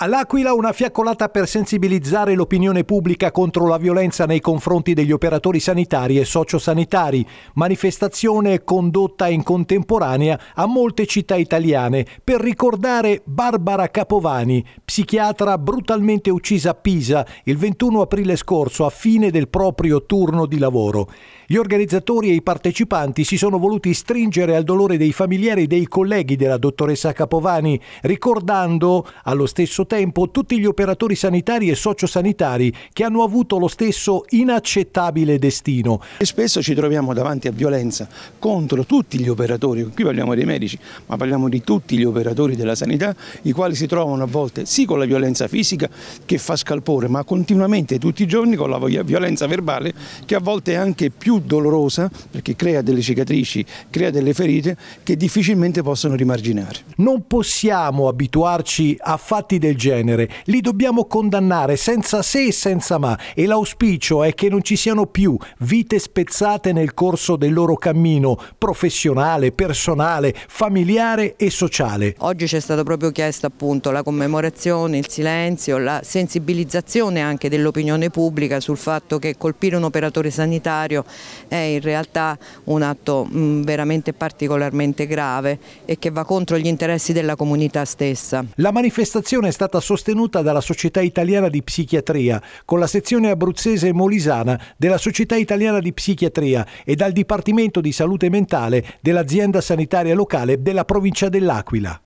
All'Aquila una fiaccolata per sensibilizzare l'opinione pubblica contro la violenza nei confronti degli operatori sanitari e sociosanitari, manifestazione condotta in contemporanea a molte città italiane per ricordare Barbara Capovani, psichiatra brutalmente uccisa a Pisa il 21 aprile scorso a fine del proprio turno di lavoro. Gli organizzatori e i partecipanti si sono voluti stringere al dolore dei familiari e dei colleghi della dottoressa Capovani, ricordando allo stesso tempo tutti gli operatori sanitari e sociosanitari che hanno avuto lo stesso inaccettabile destino. E spesso ci troviamo davanti a violenza contro tutti gli operatori, qui parliamo dei medici, ma parliamo di tutti gli operatori della sanità, i quali si trovano a volte sì con la violenza fisica che fa scalpore, ma continuamente tutti i giorni con la violenza verbale che a volte è anche più dolorosa perché crea delle cicatrici, crea delle ferite che difficilmente possono rimarginare. Non possiamo abituarci a fatti del genere. Li dobbiamo condannare senza se e senza ma e l'auspicio è che non ci siano più vite spezzate nel corso del loro cammino professionale, personale, familiare e sociale. Oggi c'è stato proprio chiesto appunto la commemorazione, il silenzio, la sensibilizzazione anche dell'opinione pubblica sul fatto che colpire un operatore sanitario è in realtà un atto mh, mm, veramente particolarmente grave e che va contro gli interessi della comunità stessa. La manifestazione è stata stata sostenuta dalla Società Italiana di Psichiatria, con la sezione abruzzese molisana della Società Italiana di Psichiatria e dal Dipartimento di Salute Mentale dell'azienda sanitaria locale della provincia dell'Aquila.